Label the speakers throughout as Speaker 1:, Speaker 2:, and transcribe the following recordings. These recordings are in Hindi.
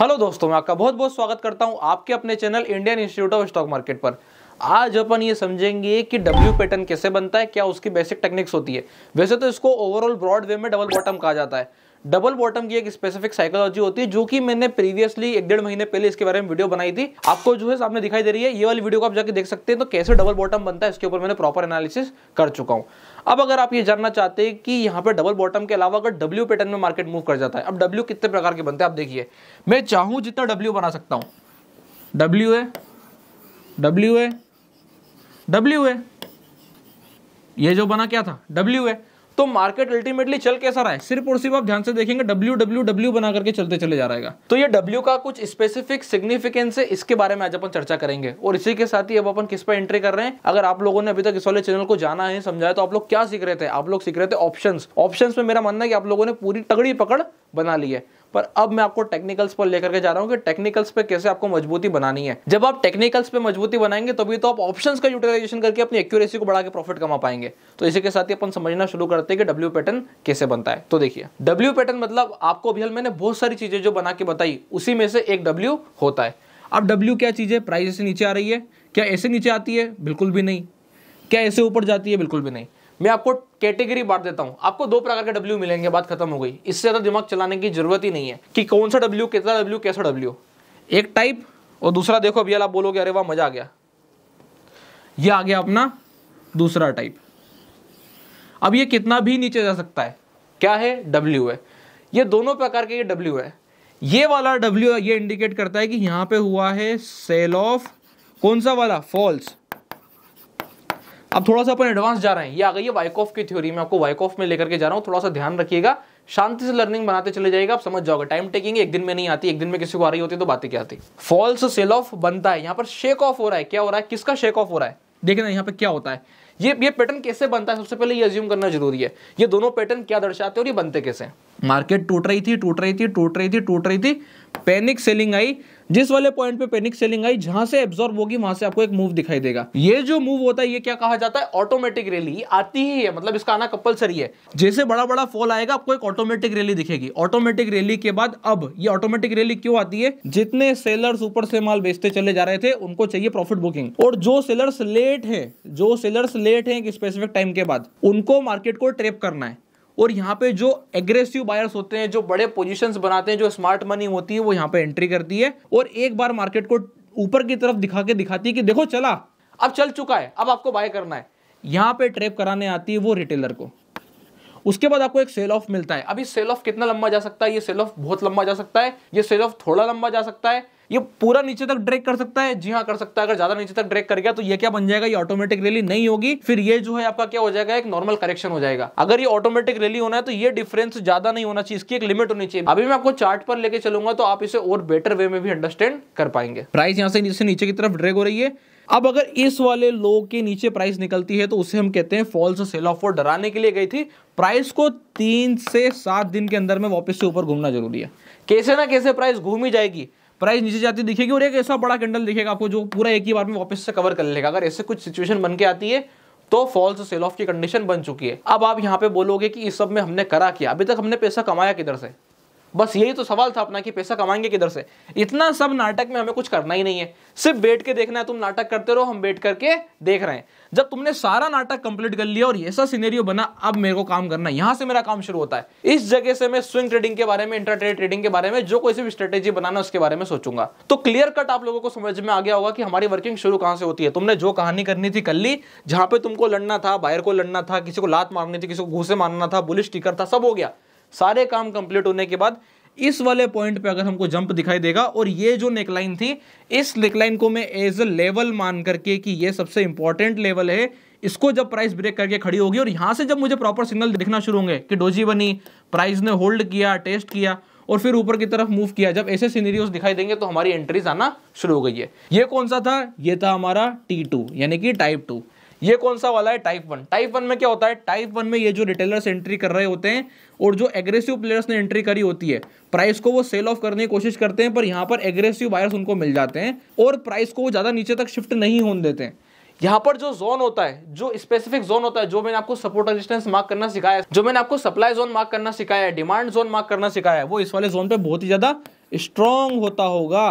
Speaker 1: हेलो दोस्तों मैं आपका बहुत बहुत स्वागत करता हूं आपके अपने channel Indian institute of stock market पर आज अपन ये समझेंगे कि डब्ल्यू पैटर्न कैसे बनता है क्या उसकी बेसिक टेक्निक्स होती है वैसे तो इसको ओवरऑल ब्रॉड वे में डबल बॉटम कहा जाता है डबल बॉटम की एक स्पेसिफिक साइकोलॉजी होती है जो कि मैंने प्रीवियसली एक डेढ़ महीने पहले इसके बारे में वीडियो बनाई थी आपको जो है सामने दिखाई दे रही है ये वाली वीडियो को आप जाके देख सकते हैं तो कैसे डबल बॉटम बनता है इसके ऊपर मैंने प्रॉपर एनालिसिस कर चुका हूं अब अगर आप ये जानना चाहते हैं कि यहाँ पर डबल बॉटम के अलावा अगर डब्ल्यू पैटर्न में मार्केट मूव कर जाता है अब डब्ल्यू कितने प्रकार के बनते हैं आप देखिए मैं चाहूँ जितना डब्ल्यू बना सकता हूँ W A W A W A ये जो बना क्या था डब्ल्यू ए तो मार्केट अल्टीमेटली चल कैसा रहा है सिर्फ और सिर्फ आप ध्यान से देखेंगे डब्ल्यू डब्ल्यू डब्ल्यू बना करके चलते चले जा रहेगा तो ये डब्ल्यू का कुछ स्पेसिफिक सिग्निफिकेंस है इसके बारे में आज अपन चर्चा करेंगे और इसी के साथ ही अब अपन किस पर एंट्री कर रहे हैं अगर आप लोगों ने अभी तक इस वाले चैनल को जाना है समझाया तो आप लोग क्या सीख रहे थे आप लोग सीख रहे थे ऑप्शन ऑप्शन में मेरा मानना है कि आप लोगों ने पूरी तगड़ी पकड़ बना ली है पर अब मैं आपको टेक्निकल्स पर लेकर के जा रहा हूँ कि टेक्निकल्स पे कैसे आपको मजबूती बनानी है जब आप टेक्निकल्स पे मजबूती बनाएंगे तभी तो आप ऑप्शंस का यूटिलाइजेशन करके अपनी एक्यूरेसी को बढ़ा के प्रॉफिट कमा पाएंगे तो इसी के साथ ही अपन समझना शुरू करते हैं कि डब्ल्यू पैटर्न कैसे बनता है तो देखिए डब्ल्यू पैटर्न मतलब आपको अभी मैंने बहुत सारी चीजें जो बना के बताई उसी में से एक डब्ल्यू होता है अब डब्ल्यू क्या चीज़ है प्राइस ऐसे नीचे आ रही है क्या ऐसे नीचे आती है बिल्कुल भी नहीं क्या ऐसे ऊपर जाती है बिल्कुल भी नहीं मैं आपको कैटेगरी बांट देता हूं आपको दो प्रकार के डब्ल्यू मिलेंगे बात खत्म हो गई इससे ज़्यादा दिमाग चलाने की जरूरत ही नहीं है कि कौन सा डब्ल्यू कितना डब्ल्यू कैसा डब्ल्यू एक टाइप और दूसरा देखो अभी आप बोलोगे अरे वाह मज़ा आ गया ये आ गया अपना दूसरा टाइप अब ये कितना भी नीचे जा सकता है क्या है डब्ल्यू है ये दोनों प्रकार के ये डब्ल्यू है ये वाला डब्ल्यू ये इंडिकेट करता है कि यहाँ पे हुआ है सेल ऑफ कौन सा वाला फॉल्स अब थोड़ा सा अपन एडवांस जा रहे हैं ये आ गई है वाइकऑफ की थ्योरी मैं आपको वाइकऑफ में लेकर के जा रहा हूँ थोड़ा सा ध्यान रखिएगा शांति से लर्निंग बनाते चले जाएगा आप समझ जाओगे टाइम टेकिंग एक दिन में नहीं आती एक दिन में किसी को आ रही होती तो बातें क्या आती फॉल्स सेल ऑफ बनता है यहाँ पर शेक ऑफ हो रहा है क्या हो रहा है किसका शेक ऑफ हो रहा है देखना यहाँ पे क्या होता है ये ये पैटर्न कैसे बनता है सबसे पहले ये अज्यूम करना जरूरी है ये दोनों पैटर्न क्या दर्शाते हैं और ये बनते कैसे हैं मार्केट टूट रही थी टूट रही थी टूट रही थी टूट रही थी पैनिक सेलिंग आई जिस वाले पॉइंट पे पैनिक सेलिंग आई जहां से एब्जॉर्ब होगी वहां से आपको एक मूव दिखाई देगा ये जो मूव होता है ये क्या कहा जाता है ऑटोमेटिक रैली आती ही है मतलब इसका आना कंपलसरी है जैसे बड़ा बड़ा फॉल आएगा आपको एक ऑटोमेटिक रैली दिखेगी ऑटोमेटिक रैली के बाद अब ये ऑटोमेटिक रैली क्यों आती है जितने सेलर्स ऊपर से माल बेचते चले जा रहे थे उनको चाहिए प्रॉफिट बुकिंग और जो सेलर्स लेट है जो सेलर्स लेट है स्पेसिफिक टाइम के बाद उनको मार्केट को ट्रेप करना है और यहाँ पे जो एग्रेसिव बायर्स होते हैं जो बड़े पोजीशंस बनाते हैं जो स्मार्ट मनी होती है वो यहाँ पे एंट्री करती है और एक बार मार्केट को ऊपर की तरफ दिखा के दिखाती है कि देखो चला अब चल चुका है अब आपको बाय करना है यहाँ पे ट्रेप कराने आती है वो रिटेलर को उसके बाद आपको एक सेल ऑफ मिलता है अभी सेल ऑफ कितना लंबा जा सकता है ये सेल ऑफ बहुत लंबा जा सकता है ये सेल ऑफ थोड़ा लंबा जा सकता है ये पूरा नीचे तक ड्रेक कर सकता है जी हाँ कर सकता है अगर ज्यादा नीचे तक ड्रेक कर गया तो ये क्या बन जाएगा ये ऑटोमेटिक रैली नहीं होगी फिर ये जो है आपका क्या हो जाएगा एक नॉर्मल करेक्शन हो जाएगा अगर ये ऑटोमेटिक रैली होना है तो ये डिफरेंस ज्यादा नहीं होना चाहिए इसकी एक लिमिट होनी चाहिए अभी मैं आपको चार्ट पर लेके चलूंगा तो आप इसे और बेटर वे में भी अंडरस्टैंड कर पाएंगे प्राइस यहाँ से नीचे नीचे की तरफ ड्रेक हो रही है अब अगर इस वाले लो के नीचे प्राइस निकलती है तो उसे हम कहते हैं फॉल्स सेल ऑफ और डराने के लिए गई थी प्राइस को तीन से सात दिन के अंदर में वापस से ऊपर घूमना जरूरी है कैसे ना कैसे प्राइस घूम ही जाएगी प्राइस नीचे जाती दिखेगी और एक ऐसा बड़ा कैंडल दिखेगा आपको जो पूरा एक ही बार में वापस से कवर कर लेगा अगर ऐसे कुछ सिचुएशन बन के आती है तो फॉल्स सेल ऑफ की कंडीशन बन चुकी है अब आप यहाँ पे बोलोगे कि इस सब में हमने करा किया अभी तक हमने पैसा कमाया किधर से बस यही तो सवाल था अपना कि पैसा कमाएंगे किधर से इतना सब नाटक में हमें कुछ करना ही नहीं है सिर्फ बैठ के देखना है तुम नाटक करते रहो हम बैठ करके देख रहे हैं जब तुमने सारा नाटक कंप्लीट कर लिया और ऐसा सिनेरियो बना अब मेरे को काम करना है यहां से मेरा काम शुरू होता है इस जगह से मैं स्विंग ट्रेडिंग के बारे में इंटरट्रेड ट्रेडिंग के बारे में जो कोई भी स्ट्रेटेजी बनाना उसके बारे में सोचूंगा तो क्लियर कट आप लोगों को समझ में आ गया होगा कि हमारी वर्किंग शुरू कहां से होती है तुमने जो कहानी करनी थी कर ली जहां पे तुमको लड़ना था बाहर को लड़ना था किसी को लात मारनी थी किसी को घूसे मारना था बुलिस टिकर था सब हो गया सारे काम कंप्लीट होने के बाद इस वाले पॉइंट पे अगर हमको जंप दिखाई देगा और ये जो नेकलाइन थी इस नेकलाइन को मैं एज अ लेवल मान करके कि ये सबसे इंपॉर्टेंट लेवल है इसको जब प्राइस ब्रेक करके खड़ी होगी और यहां से जब मुझे प्रॉपर सिग्नल दिखना शुरू होंगे कि डोजी बनी प्राइस ने होल्ड किया टेस्ट किया और फिर ऊपर की तरफ मूव किया जब ऐसे सीनरियोज दिखाई देंगे तो हमारी एंट्रीज आना शुरू हो गई है ये कौन सा था ये था हमारा टी टू यानी कि टाइप टू ये कौन सा वाला है टाइप वन टाइप वन में क्या होता है टाइप वन में ये जो रिटेलर्स एंट्री कर रहे होते हैं और जो एग्रेसिव प्लेयर्स ने एंट्री करी होती है प्राइस को वो सेल ऑफ करने की कोशिश करते हैं पर यहाँ पर एग्रेसिव बायर्स उनको मिल जाते हैं और प्राइस को वो ज़्यादा नीचे तक शिफ्ट नहीं होने देते हैं यहाँ पर जो जोन होता है जो स्पेसिफिक जोन होता है जो मैंने आपको सपोर्ट रेजिस्टेंस मार्क करना सिखाया है जो मैंने आपको सप्लाई जोन मार्क करना सिखाया है डिमांड जोन मार्क करना सिखाया है वो इस वाले जोन पे बहुत ही ज़्यादा स्ट्रांग होता होगा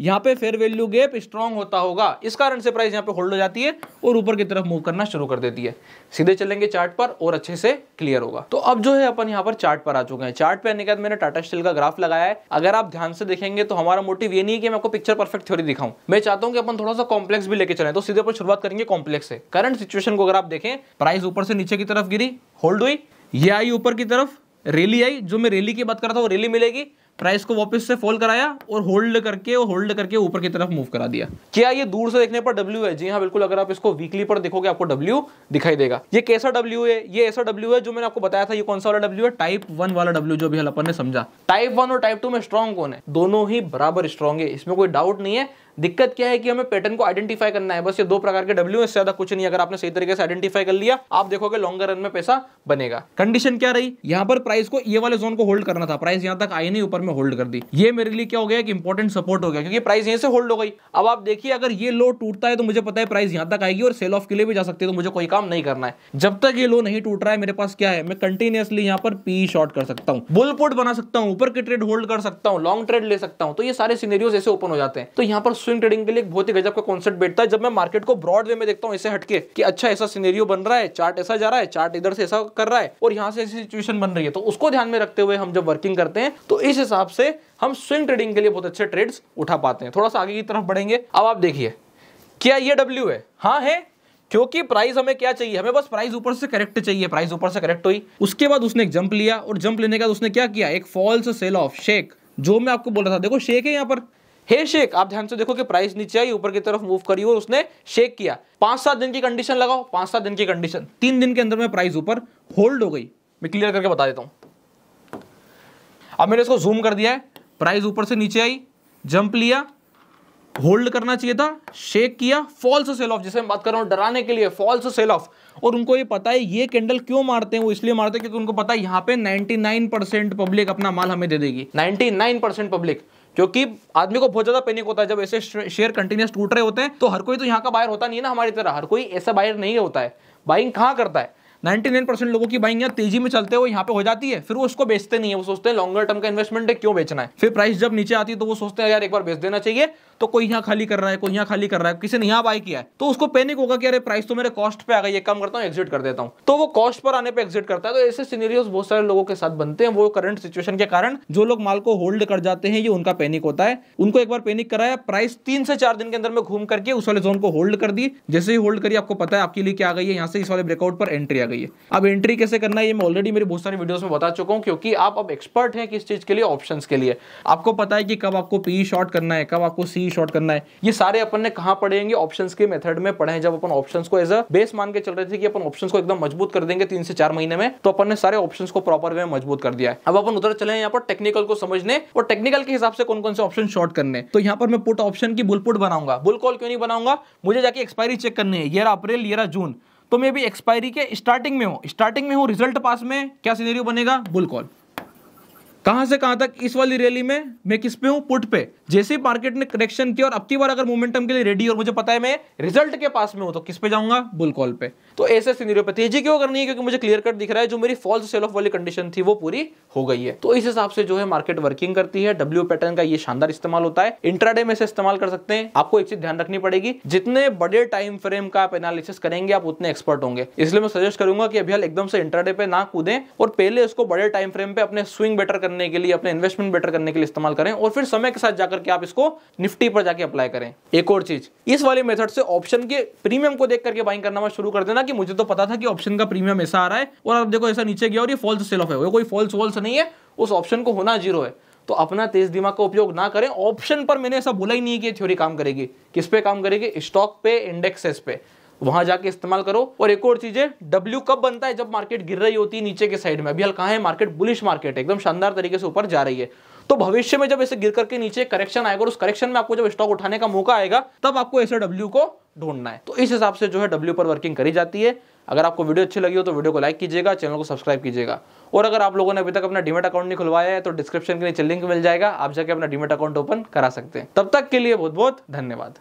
Speaker 1: यहाँ पे फेयर वैल्यू गैप स्ट्रांग होता होगा इस कारण से प्राइस यहाँ पे होल्ड हो जाती है और ऊपर की तरफ मूव करना शुरू कर देती है सीधे चलेंगे चार्ट पर और अच्छे से क्लियर होगा तो अब जो है अपन यहाँ पर चार्ट पर आ चुके हैं चार्ट पे आने के बाद मैंने टाटा स्टील का ग्राफ लगाया है अगर आप ध्यान से देखेंगे तो हमारा मोटिव ये नहीं है कि मैं आपको पिक्चर परफेक्ट थ्योरी दिखाऊं मैं चाहता हूँ कि अपन थोड़ा सा कॉम्प्लेक्स भी लेके चले तो सीधे पर शुरुआत करेंगे कॉम्प्लेक्स से करंट सिचुएशन को अगर आप देखें प्राइस ऊपर से नीचे की तरफ गिरी होल्ड हुई ये आई ऊपर की तरफ रैली आई जो मैं रैली की बात कर रहा था वो रैली मिलेगी प्राइस को वापस से फॉल कराया और होल्ड करके और होल्ड करके ऊपर की तरफ मूव करा दिया क्या ये दूर से देखने पर डब्ल्यू है जी हाँ बिल्कुल अगर आप इसको वीकली पर देखोगे आपको डब्ल्यू दिखाई देगा ये कैसा डब्ल्यू है ये ऐसा डब्ल्यू है जो मैंने आपको बताया था ये कौन सा वाला डब्ल्यू है टाइप वन वाला डब्ल्यू जो भी अपन ने समझा टाइप वन और टाइप टू में स्ट्रॉन्ग कौन है दोनों ही बराबर स्ट्रॉन्ग है इसमें कोई डाउट नहीं है दिक्कत क्या है कि हमें पैटर्न को आइडेंटिफाई करना है बस ये दो प्रकार के डब्ल्यू एस ज्यादा कुछ नहीं अगर आपने सही तरीके से आइडेंटिफाई कर लिया आप देखोगे लॉन्गर रन में पैसा बनेगा कंडीशन क्या रही यहाँ पर प्राइस को ये वाले जोन को होल्ड करना था प्राइस यहाँ तक आई नहीं ऊपर में होल्ड कर दी ये मेरे लिए क्या हो गया एक इंपॉर्टेंट सपोर्ट हो गया क्योंकि प्राइस यहाँ से होल्ड हो गई अब आप देखिए अगर ये लो टूटता है तो मुझे पता है प्राइस यहाँ तक आएगी और सेल ऑफ के लिए भी जा सकती है तो मुझे कोई काम नहीं करना है जब तक ये लो नहीं टूट रहा है मेरे पास क्या है मैं कंटिन्यूसली यहाँ पर पी शॉर्ट कर सकता हूँ बुल पुट बना सकता हूँ ऊपर के ट्रेड होल्ड कर सकता हूँ लॉन्ग ट्रेड ले सकता हूँ तो ये सारे सीनेरियोज ऐसे ओपन हो जाते हैं तो यहाँ पर स्विंग ट्रेडिंग के लिए एक बहुत ही गजब का कॉन्सेप्ट बैठता है जब मैं मार्केट को ब्रॉड वे में देखता हूँ इसे हटके कि अच्छा ऐसा सीनेरियो बन रहा है चार्ट ऐसा जा रहा है चार्ट इधर से ऐसा कर रहा है और यहाँ से ऐसी सिचुएशन बन रही है तो उसको ध्यान में रखते हुए हम जब वर्किंग करते हैं तो इस हिसाब से हम स्विंग ट्रेडिंग के लिए बहुत अच्छे ट्रेड्स उठा पाते हैं थोड़ा सा आगे की तरफ बढ़ेंगे अब आप देखिए क्या ये डब्ल्यू है हाँ है क्योंकि प्राइस हमें क्या चाहिए हमें बस प्राइस ऊपर से करेक्ट चाहिए प्राइस ऊपर से करेक्ट हुई उसके बाद उसने एक जंप लिया और जंप लेने के बाद उसने क्या किया एक फॉल्स सेल ऑफ शेक जो मैं आपको बोल रहा था देखो शेक है यहाँ पर हे शेक आप ध्यान से देखो कि प्राइस नीचे आई ऊपर की तरफ मूव करी और उसने शेक किया पांच सात दिन की कंडीशन लगाओ पांच सात दिन की कंडीशन तीन दिन के अंदर में प्राइस ऊपर होल्ड हो गई मैं क्लियर करके बता देता हूं अब मैंने इसको जूम कर दिया है प्राइस ऊपर से नीचे आई जंप लिया होल्ड करना चाहिए था शेक किया फॉल्स सेल ऑफ जैसे मैं बात कर रहा हूं डराने के लिए फॉल्स सेल ऑफ और उनको ये पता है ये कैंडल क्यों मारते हैं वो इसलिए मारते हैं क्योंकि उनको पता है यहाँ पे 99 परसेंट पब्लिक अपना माल हमें दे देगी 99 परसेंट पब्लिक क्योंकि आदमी को बहुत ज्यादा पैनिक होता है जब ऐसे शेयर कंटिन्यूस टूट रहे होते हैं तो हर कोई तो यहाँ का बायर होता नहीं है ना हमारी तरह हर कोई ऐसा बायर नहीं होता है बाइंग कहाँ करता है 99 परसेंट लोगों की बाइंग तेजी में चलते हुए यहाँ पे हो जाती है फिर वो उसको बेचते नहीं है वो सोचते हैं लॉन्गर टर्म का इन्वेस्टमेंट है क्यों बेचना है फिर प्राइस जब नीचे आती है तो वो सोचते हैं यार एक बार बेच देना चाहिए तो कोई यहाँ खाली कर रहा है कोई यहाँ खाली कर रहा है किसी ने यहाँ बाय किया है तो उसको पैनिक होगा कि अरे प्राइस तो मेरे कॉस्ट पे आ गई ये कम करता हूँ एग्जिट कर देता हूँ तो वो कॉस्ट पर आने पर एग्जिट करता है तो ऐसे सीनेरियोज बहुत सारे लोगों के साथ बनते हैं वो करंट सिचुएशन के कारण जो लोग माल को होल्ड कर जाते हैं ये उनका पैनिक होता है उनको एक बार पैनिक कराया प्राइस तीन से चार दिन के अंदर में घूम करके उस वाले जोन को होल्ड कर दी जैसे ही होल्ड करिए आपको पता है आपके लिए क्या आ गई है यहाँ से इस वाले ब्रेकआउट पर एंट्री आ गई है अब एंट्री कैसे करना है ये मैं ऑलरेडी मेरी बहुत सारी वीडियोस में बता चुका हूँ क्योंकि आप अब एक्सपर्ट है किस चीज के लिए ऑप्शन के लिए आपको पता है कि कब आपको पी शॉर्ट करना है कब आपको सी ई शॉर्ट करना है ये सारे अपन ने कहा पढ़ेंगे ऑप्शन के मेथड में पढ़े जब अपन ऑप्शन को एज अ बेस मान के चल रहे थे कि अपन ऑप्शन को एकदम मजबूत कर देंगे तीन से चार महीने में तो अपन ने सारे ऑप्शन को प्रॉपर वे में मजबूत कर दिया है अब अपन उधर चले यहाँ पर टेक्निकल को समझने और टेक्निकल के हिसाब से कौन कौन से ऑप्शन शॉर्ट करने तो यहाँ पर मैं पुट ऑप्शन की बुलपुट बनाऊंगा बुल कॉल क्यों नहीं बनाऊंगा मुझे जाके एक्सपायरी चेक करनी है यार अप्रैल ये जून तो मैं भी एक्सपायरी के स्टार्टिंग में हूँ स्टार्टिंग में हूँ रिजल्ट पास में क्या सीनेरियो बनेगा बुल कॉल कहां से कहां तक इस वाली रैली में मैं किस पे हूं पुट पे जैसे ही मार्केट ने करेक्शन किया और अब की बार अगर मोमेंटम के लिए रेडी और मुझे पता है मैं रिजल्ट के पास में हूं तो किस पे जाऊंगा बुल कॉल पे तो ऐसे सिनेरियो पे तेजी क्यों करनी है क्योंकि मुझे क्लियर कट दिख रहा है जो मेरी फॉल्स सेल ऑफ वाली कंडीशन थी वो पूरी हो गई है तो इस हिसाब से जो है मार्केट वर्किंग करती है डब्ल्यू पैटर्न का ये शानदार इस्तेमाल होता है इंट्राडे में से इस्तेमाल कर सकते हैं आपको एक चीज ध्यान रखनी पड़ेगी जितने बड़े टाइम फ्रेम का आप एनालिसिस करेंगे आप उतने एक्सपर्ट होंगे इसलिए मैं सजेस्ट करूंगा कि अभी एकदम से इंट्राडे पे ना कूदें और पहले उसको बड़े टाइम फ्रेम पे अपने स्विंग बेटर करने करने के लिए अपने इन्वेस्टमेंट बेटर करने के लिए इस्तेमाल करें और फिर समय के साथ जाकर के आप इसको निफ्टी पर जाके अप्लाई करें एक और चीज इस वाले मेथड से ऑप्शन के प्रीमियम को देख करके बाइंग करना शुरू कर देना कि मुझे तो पता था कि ऑप्शन का प्रीमियम ऐसा आ रहा है और आप देखो ऐसा नीचे गया और ये फॉल्स सेल ऑफ है कोई फॉल्स वॉल्स नहीं है उस ऑप्शन को होना जीरो है तो अपना तेज दिमाग का उपयोग ना करें ऑप्शन पर मैंने ऐसा बोला ही नहीं है कि थ्योरी काम करेगी किस पे काम करेगी स्टॉक पे इंडेक्सेस पे वहां जाके इस्तेमाल करो और एक और चीज है डब्ल्यू कब बनता है जब मार्केट गिर रही होती है नीचे के साइड में अभी हल्का है मार्केट बुलिश मार्केट है एकदम शानदार तरीके से ऊपर जा रही है तो भविष्य में जब इसे गिर करके नीचे करेक्शन आएगा और उस करेक्शन में आपको जब स्टॉक उठाने का मौका आएगा तब आपको ऐसे डब्ल्यू को ढूंढना है तो इस हिसाब से जो है डब्ल्यू पर वर्किंग करी जाती है अगर आपको वीडियो अच्छी लगी हो तो वीडियो को लाइक कीजिएगा चैनल को सब्सक्राइब कीजिएगा और अगर आप लोगों ने अभी तक अपना डीमेट अकाउंट नहीं खुलवाया है तो डिस्क्रिप्शन के नीचे लिंक मिल जाएगा आप जाके अपना डीमेट अकाउंट ओपन करा सकते हैं तब तक के लिए बहुत बहुत धन्यवाद